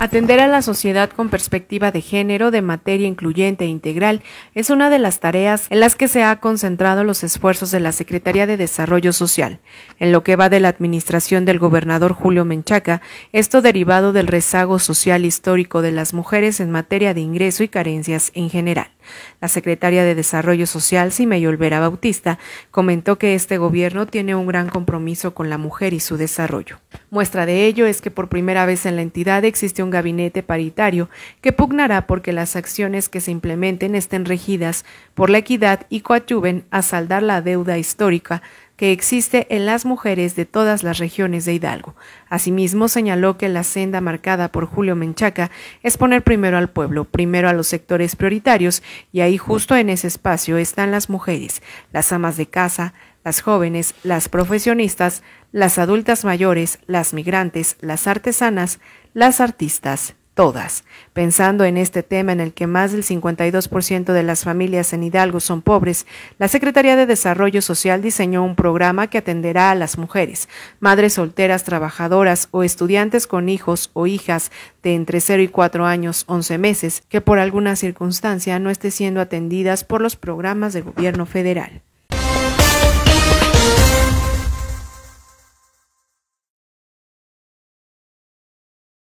Atender a la sociedad con perspectiva de género, de materia incluyente e integral, es una de las tareas en las que se ha concentrado los esfuerzos de la Secretaría de Desarrollo Social. En lo que va de la administración del gobernador Julio Menchaca, esto derivado del rezago social histórico de las mujeres en materia de ingreso y carencias en general. La secretaria de Desarrollo Social, Simei Olvera Bautista, comentó que este gobierno tiene un gran compromiso con la mujer y su desarrollo. Muestra de ello es que por primera vez en la entidad existe un gabinete paritario que pugnará porque las acciones que se implementen estén regidas por la equidad y coadyuven a saldar la deuda histórica que existe en las mujeres de todas las regiones de Hidalgo. Asimismo, señaló que la senda marcada por Julio Menchaca es poner primero al pueblo, primero a los sectores prioritarios, y ahí justo en ese espacio están las mujeres, las amas de casa, las jóvenes, las profesionistas, las adultas mayores, las migrantes, las artesanas, las artistas todas. Pensando en este tema en el que más del 52% de las familias en Hidalgo son pobres, la Secretaría de Desarrollo Social diseñó un programa que atenderá a las mujeres, madres solteras, trabajadoras o estudiantes con hijos o hijas de entre 0 y 4 años 11 meses que por alguna circunstancia no esté siendo atendidas por los programas del gobierno federal.